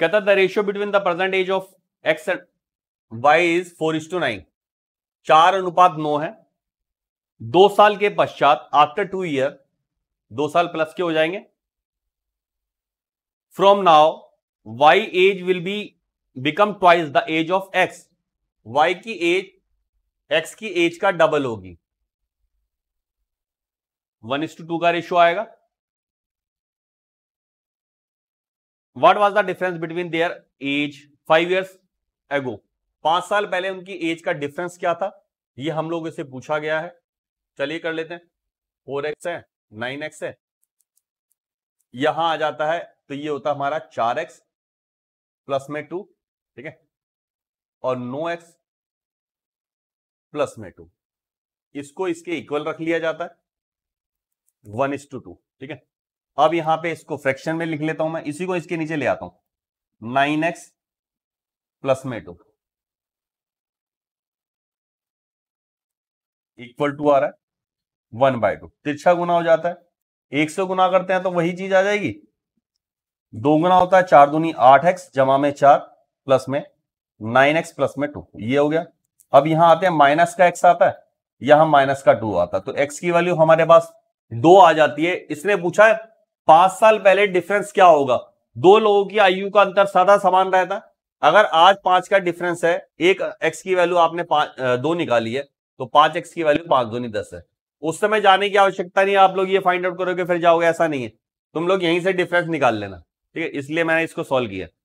कहता the ratio between the present age of X and Y is four is to nine चार अनुपात नौ है दो साल के पश्चात आफ्टर टू ईयर दो साल प्लस के हो जाएंगे from now Y age will be become twice the age of X Y की एज एक्स की एज का डबल होगी वन इज टू टू का रेशियो आएगा what was the difference between their age five years ago पांच साल पहले उनकी एज का डिफरेंस क्या था ये हम लोगों से पूछा गया है चलिए कर लेते हैं फोर एक्स है नाइन एक्स है यहां आ जाता है तो ये होता हमारा चार एक्स प्लस में टू ठीक है और नो एक्स प्लस में टू इसको इसके इक्वल रख लिया जाता है वन इज टू टू ठीक है अब यहां पे इसको फ्रैक्शन में लिख लेता हूं मैं इसी को इसके नीचे ले आता हूं नाइन एक्स प्लस में टू इक्वल टू आ रहा है वन बाय टू तिरछा गुना हो जाता है एक से गुना करते हैं तो वही चीज आ जाएगी दो गुना होता है चार दुनी आठ एक्स जमा में चार प्लस में नाइन एक्स प्लस में टू ये हो गया अब यहां आते हैं माइनस का एक्स आता है यहां माइनस का टू आता है तो एक्स की वैल्यू हमारे पास दो आ जाती है इसने पूछा है पांच साल पहले डिफरेंस क्या होगा दो लोगों की आयु का अंतर सदा समान रहता अगर आज पांच का डिफरेंस है एक एक्स की वैल्यू आपने दो निकाली है तो पांच एक्स की वैल्यू पांच दो नहीं दस है उस समय जाने की आवश्यकता नहीं आप लोग ये फाइंड आउट करोगे फिर जाओगे ऐसा नहीं है तुम लोग यहीं से डिफरेंस निकाल लेना ठीक है इसलिए मैंने इसको सॉल्व किया